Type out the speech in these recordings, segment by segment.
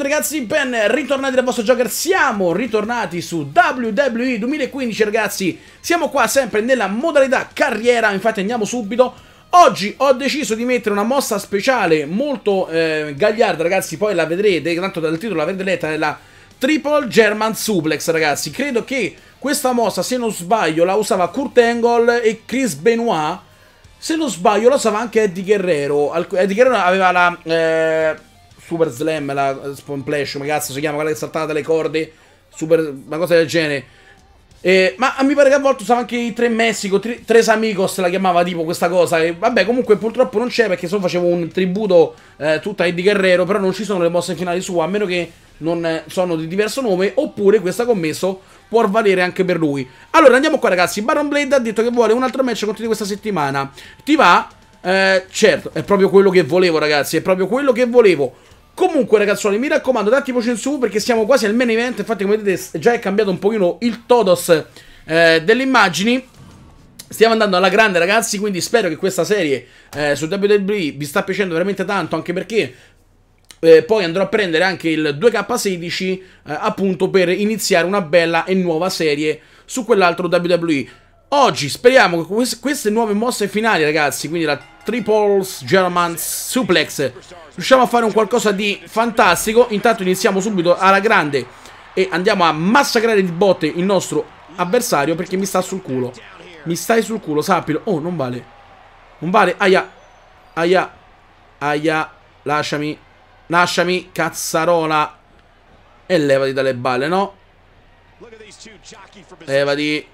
ragazzi, ben ritornati dal vostro Joker, siamo ritornati su WWE 2015 ragazzi, siamo qua sempre nella modalità carriera, infatti andiamo subito Oggi ho deciso di mettere una mossa speciale molto eh, gagliarda, ragazzi, poi la vedrete, tanto dal titolo l'avrete letta, è la Triple German Suplex, ragazzi. Credo che questa mossa, se non sbaglio, la usava Kurt Angle e Chris Benoit. Se non sbaglio, la usava anche Eddie Guerrero. Eddie Guerrero aveva la eh, Super Slam, la eh, Splash, come si chiama, quella che saltava dalle corde, super, una cosa del genere. Eh, ma mi pare che a volte usava anche i tre Messico, tre, Tres Amigos la chiamava tipo questa cosa. E vabbè, comunque purtroppo non c'è perché solo facevo un tributo eh, tutta a Eddie Guerrero, però non ci sono le mosse finali sue, a meno che non eh, sono di diverso nome, oppure questa commesso può valere anche per lui. Allora andiamo qua ragazzi, Baron Blade ha detto che vuole un altro match contro di questa settimana. Ti va? Eh, certo, è proprio quello che volevo ragazzi, è proprio quello che volevo. Comunque ragazzuoli, mi raccomando, datti voce in su perché siamo quasi al main event, infatti come vedete già è cambiato un pochino il todos eh, delle immagini. Stiamo andando alla grande ragazzi, quindi spero che questa serie eh, su WWE vi sta piacendo veramente tanto, anche perché eh, poi andrò a prendere anche il 2K16 eh, appunto per iniziare una bella e nuova serie su quell'altro WWE. Oggi speriamo che queste nuove mosse finali ragazzi, quindi la Triples German Suplex. Riusciamo a fare un qualcosa di fantastico. Intanto iniziamo subito alla grande e andiamo a massacrare di botte il nostro avversario perché mi sta sul culo. Mi stai sul culo, sappilo. Oh, non vale. Non vale. Aia. Aia. Aia. Lasciami. Lasciami, cazzarola. E levati dalle balle, no? Levati.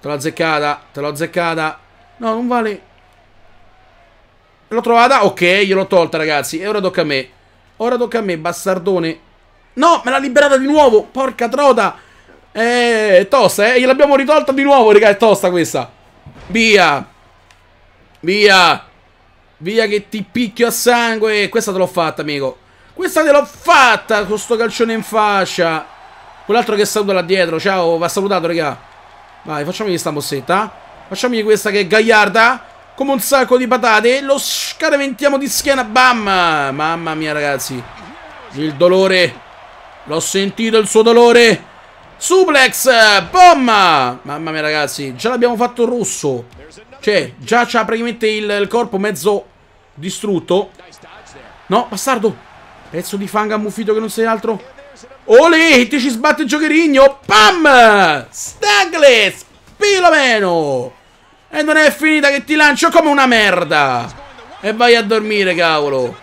Te l'ho azzeccata. Te l'ho azzeccata. No, non vale. L'ho trovata? Ok, gliel'ho tolta, ragazzi. E ora tocca a me. Ora tocca a me, bastardone. No, me l'ha liberata di nuovo. Porca trota. Eh, è tosta, eh. Gliel'abbiamo ritolta di nuovo, raga. È tosta questa. Via. Via. Via che ti picchio a sangue. Questa te l'ho fatta, amico. Questa te l'ho fatta con sto calcione in faccia. Quell'altro che saluta là dietro. Ciao, va salutato, raga. Vai, facciamogli questa mossetta. Eh. Facciamogli questa che è gagliarda come un sacco di patate. E lo scaraventiamo di schiena. Bam! Mamma mia, ragazzi. Il dolore. L'ho sentito il suo dolore. Suplex! Bomba! Mamma mia, ragazzi. Già l'abbiamo fatto rosso. Cioè, già c'ha praticamente il, il corpo mezzo distrutto. No, bastardo. Pezzo di fango ammuffito che non sei altro. Olè, ti ci sbatte il giocherigno. Pam! Stagless! Pilomeno! E non è finita che ti lancio come una merda. E vai a dormire, cavolo.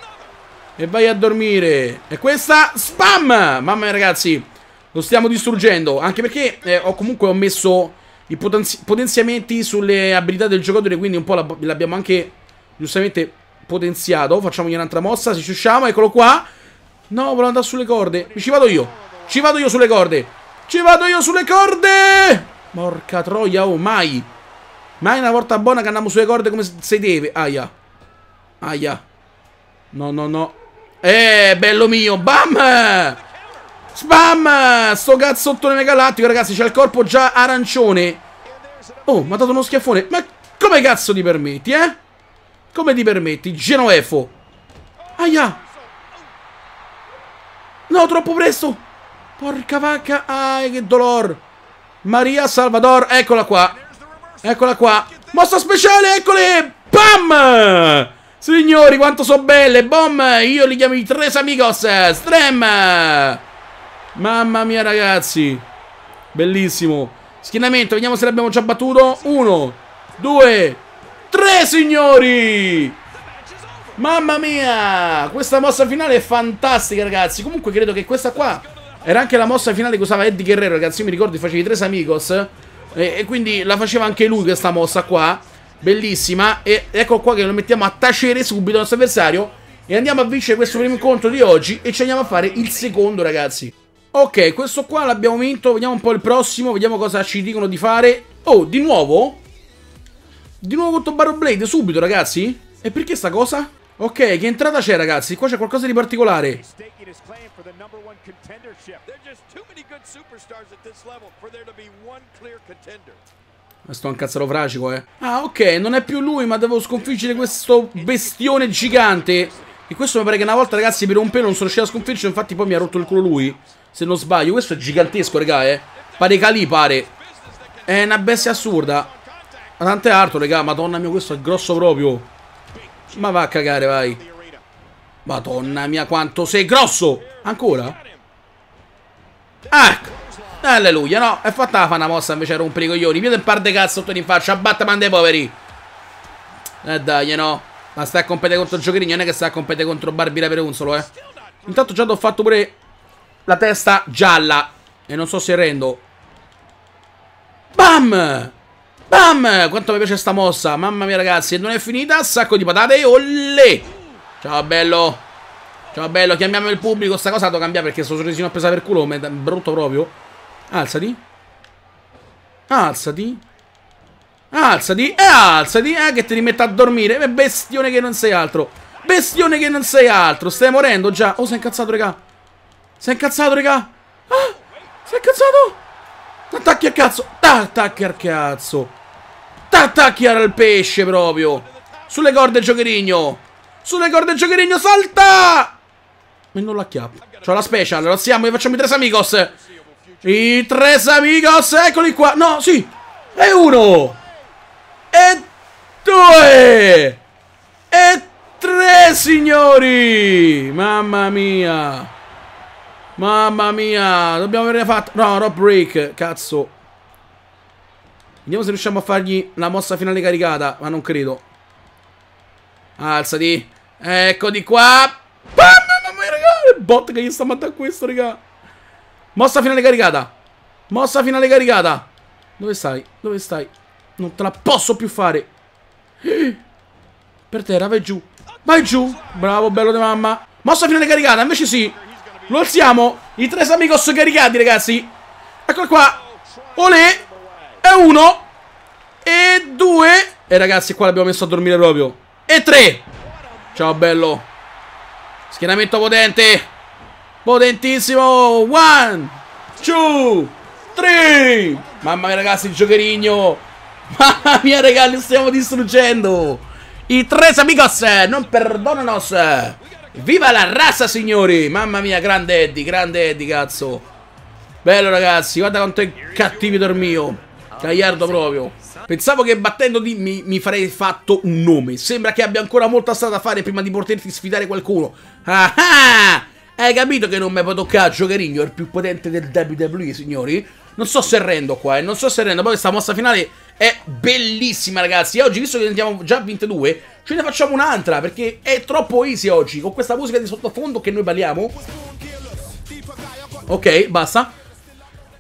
E vai a dormire. E questa... Spam! Mamma mia, ragazzi. Lo stiamo distruggendo. Anche perché eh, ho comunque ho messo i potenzi potenziamenti sulle abilità del giocatore. Quindi un po' l'abbiamo anche giustamente potenziato. Facciamogli un'altra mossa. Se ci usciamo, eccolo qua. No, volevo andare sulle corde. Ci vado io. Ci vado io sulle corde. Ci vado io sulle corde. Porca troia, oh, mai. Ma è una volta buona che andiamo sulle corde come si deve. Aia. Aia. No, no, no. Eh, bello mio. Bam! Spam! Sto cazzottone galattico, ragazzi. C'è il corpo già arancione. Oh, mi ha dato uno schiaffone. Ma come cazzo ti permetti, eh? Come ti permetti? Genoefo. Aia. No, troppo presto. Porca vacca. Ai, che dolor. Maria Salvador, eccola qua. Eccola qua. Mossa speciale, eccole! Bam! Signori, quanto sono belle! Bom! Io li chiamo i Tres Amigos! Strem! Mamma mia, ragazzi! Bellissimo! Schienamento, vediamo se l'abbiamo già battuto. Uno, due, tre, signori! Mamma mia! Questa mossa finale è fantastica, ragazzi. Comunque credo che questa qua era anche la mossa finale che usava Eddie Guerrero, ragazzi. Io mi ricordo che facevi Tres Amigos e, e quindi la faceva anche lui questa mossa qua. Bellissima. E ecco qua che lo mettiamo a tacere subito il nostro avversario. E andiamo a vincere questo primo incontro di oggi e ci andiamo a fare il secondo, ragazzi. Ok, questo qua l'abbiamo vinto, vediamo un po' il prossimo, vediamo cosa ci dicono di fare. Oh, di nuovo? Di nuovo contro Barrow Blade, subito, ragazzi? E perché sta cosa? Ok, che entrata c'è ragazzi? Qua c'è qualcosa di particolare. Ma Sto un cazzaro fracico, eh. Ah, ok, non è più lui, ma devo sconfiggere questo bestione gigante. E questo mi pare che una volta, ragazzi, per un pelo non sono riuscito a sconfiggere, infatti poi mi ha rotto il culo lui. Se non sbaglio, questo è gigantesco, raga, eh. Pare Cali, pare. È una bestia assurda. Ma tant'è altro, raga, madonna mia, questo è grosso proprio. Ma va a cagare, vai. Madonna mia, quanto sei grosso! Ancora? Ecco. Alleluia, no, è fatta la fana mossa invece a rompere i coglioni. Piede un par di cazzo sotto in faccia, Batman dei poveri. E eh dai, no. Ma sta a competere contro Giocherino. non è che sta a competere contro Barbira Perunzolo, eh. Intanto già ti ho fatto pure la testa gialla. E non so se rendo. Bam! Bam! Quanto mi piace sta mossa. Mamma mia, ragazzi. E non è finita. Sacco di patate. Olle! Ciao, bello. Ciao, bello. Chiamiamo il pubblico. Sta cosa la devo cambiare perché sto sorrisino appesa per culo. È brutto proprio. Alzati. Alzati. Alzati. E eh, alzati. Eh, che ti rimetta a dormire. Eh, bestione che non sei altro. Bestione che non sei altro. Stai morendo già. Oh, sei incazzato, raga. Sei incazzato, raga. Ah! Sei incazzato. Attacchi a cazzo! Attacchi al cazzo! Attacchi al pesce proprio! Sulle corde giocherigno! Sulle corde giocherigno, salta! E non la chiappa. C'ho la special, lo siamo, facciamo i tres amigos! I tres amigos, eccoli qua! No, sì! E uno! E due! E tre, signori! Mamma mia! Mamma mia, dobbiamo averne fatto... No, no break, cazzo. Vediamo se riusciamo a fargli la mossa finale caricata, ma non credo. Alzati. Ecco di qua. Mamma mia, raga, il bot che gli sta mandando a questo, raga. Mossa finale caricata. Mossa finale caricata. Dove stai? Dove stai? Non te la posso più fare. Per terra, vai giù. Vai giù. Bravo, bello di mamma. Mossa finale caricata, invece sì. Lo alziamo. I tre amigos caricati, ragazzi. Eccolo qua. Olè. E uno. E due. E ragazzi, qua l'abbiamo messo a dormire proprio. E tre. Ciao, bello. Schienamento potente. Potentissimo. One. Two. Three. Mamma mia, ragazzi, il giocherigno. Mamma mia, ragazzi, stiamo distruggendo. I tre amigos non perdonanos. Viva la razza, signori! Mamma mia, grande Eddie, grande Eddie, cazzo. Bello, ragazzi, guarda quanto è cattivo il mio. Gagliardo proprio. Pensavo che battendo di mi, mi farei fatto un nome. Sembra che abbia ancora molta strada da fare prima di poterti sfidare qualcuno. Ah ah! Hai capito che non mi può toccare Giocherigno, il più potente del WWE, signori? Non so se rendo qua, eh, non so se rendo. Poi questa mossa finale è bellissima, ragazzi. E oggi, visto che ne abbiamo già vinte due, ce ne facciamo un'altra perché è troppo easy oggi con questa musica di sottofondo che noi balliamo. Ok, basta.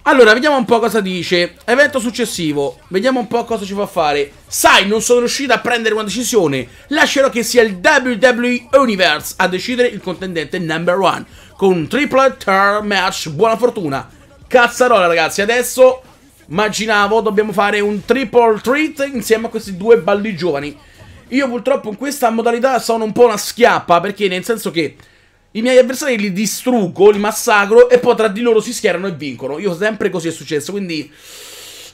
Allora, vediamo un po' cosa dice. Evento successivo. Vediamo un po' cosa ci fa fare. Sai, non sono riuscito a prendere una decisione. Lascerò che sia il WWE Universe a decidere il contendente number one. Con un triple turn match. Buona fortuna. Cazzarola, ragazzi. Adesso, immaginavo, dobbiamo fare un triple treat insieme a questi due balli giovani. Io purtroppo in questa modalità sono un po' una schiappa, perché nel senso che i miei avversari li distruggo, li massacro e poi tra di loro si schierano e vincono. Io sempre così è successo, quindi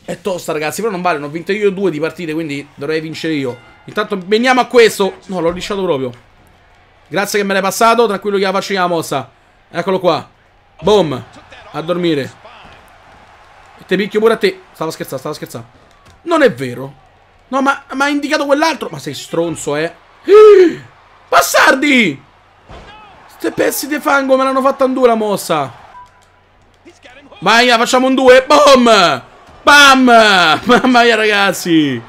è tosta ragazzi, però non vale, ne ho vinto io due di partite, quindi dovrei vincere io. Intanto veniamo a questo. No, l'ho lisciato proprio. Grazie che me l'hai passato, tranquillo che la faccio io la mossa. Eccolo qua. Boom. A dormire. E te picchio pure a te. Stava scherzando, stava scherzando. Non è vero. No, ma, ma ha indicato quell'altro. Ma sei stronzo, eh. Passardi! Ste pezzi di fango me l'hanno fatta in due la mossa. Vai, facciamo un due. Boom! Bam! Mamma mia, ragazzi.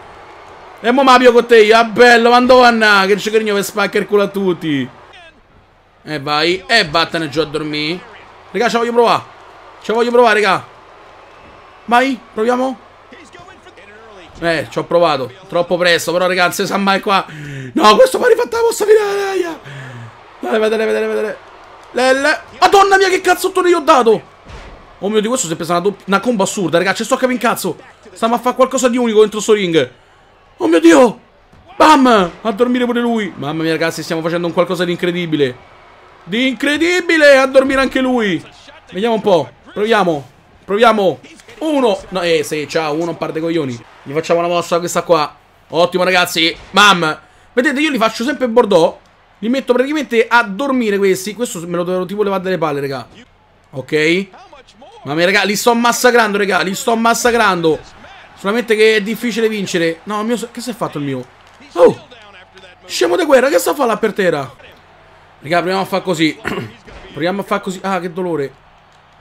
E mo mapio con te Ah, bello, madonna. Che ciccherino per spacca il culo a tutti. E vai. E vattene giù a dormire. Raga, ce la voglio provare. Ce la voglio provare, raga. Vai, proviamo. Eh, ci ho provato. Troppo presto, però ragazzi, sa mai qua. No, questo fa rifatto la mossa finale. Dai, vedere, vedere, vedere. Lelle. Madonna mia, che cazzottone gli ho dato. Oh mio Dio, questo si è preso una, una combo assurda, ragazzi. Sto capendo cazzo. Stiamo a fare qualcosa di unico dentro sto ring. Oh mio Dio. Bam! A dormire pure lui. Mamma mia, ragazzi, stiamo facendo un qualcosa di incredibile. Di incredibile! A dormire anche lui. Vediamo un po'. Proviamo. Proviamo. Uno. No, eh, sì, ciao. Uno, a parte coglioni. Gli facciamo una mossa questa qua. Ottimo, ragazzi. Mam. Vedete, io li faccio sempre Bordeaux. Li metto praticamente a dormire questi. Questo me lo devo tipo levare dalle palle, raga. Ok. Mamma mia, raga, li sto massacrando, raga. Li sto massacrando. Solamente che è difficile vincere. No, mio... Che si è fatto il mio? Oh! Scemo di guerra, che sta a fare là per terra? Raga, proviamo a far così. proviamo a far così. Ah, che dolore.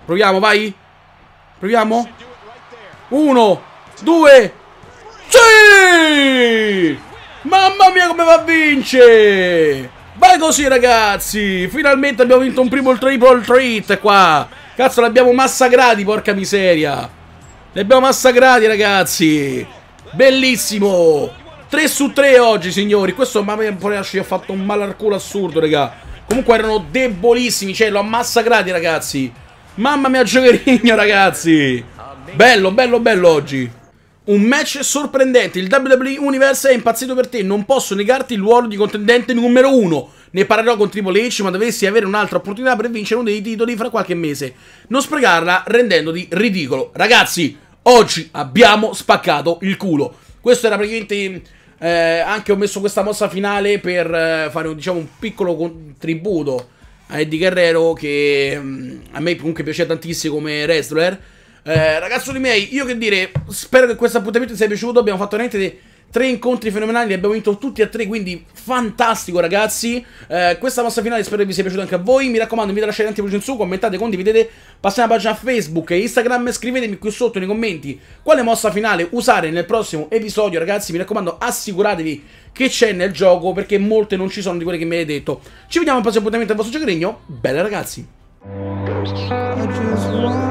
Proviamo, vai. Proviamo. Uno. Due. Sì! Mamma mia come va a vincere! Vai così ragazzi! Finalmente abbiamo vinto un primo triple treat qua! Cazzo l'abbiamo massacrati, porca miseria! Li abbiamo massacrati ragazzi! Bellissimo! 3 su 3 oggi signori! Questo mamma mia pure ci ha fatto un mal al culo assurdo raga! Comunque erano debolissimi, cioè lo ha massacrati ragazzi! Mamma mia giocherigno ragazzi! Bello, bello, bello oggi! Un match sorprendente, il WWE Universe è impazzito per te, non posso negarti il ruolo di contendente numero uno. Ne parlerò con Triple H, ma dovresti avere un'altra opportunità per vincere uno dei titoli fra qualche mese. Non sprecarla rendendoti ridicolo. Ragazzi, oggi abbiamo spaccato il culo. Questo era praticamente... Eh, anche ho messo questa mossa finale per eh, fare diciamo, un piccolo contributo a Eddie Guerrero che mh, mm, a me comunque piace tantissimo come wrestler eh, ragazzi miei, io che dire, spero che questo appuntamento vi sia piaciuto. Abbiamo fatto veramente tre incontri fenomenali, li abbiamo vinto tutti a tre, quindi fantastico ragazzi. Eh, questa mossa finale spero vi sia piaciuta anche a voi. Mi raccomando, vi lasciate tanti voci in su, commentate, condividete, passate alla pagina Facebook e Instagram, scrivetemi qui sotto nei commenti quale mossa finale usare nel prossimo episodio, ragazzi. Mi raccomando, assicuratevi che c'è nel gioco perché molte non ci sono di quelle che mi avete detto. Ci vediamo al prossimo appuntamento al vostro Ciacregno. Bella ragazzi.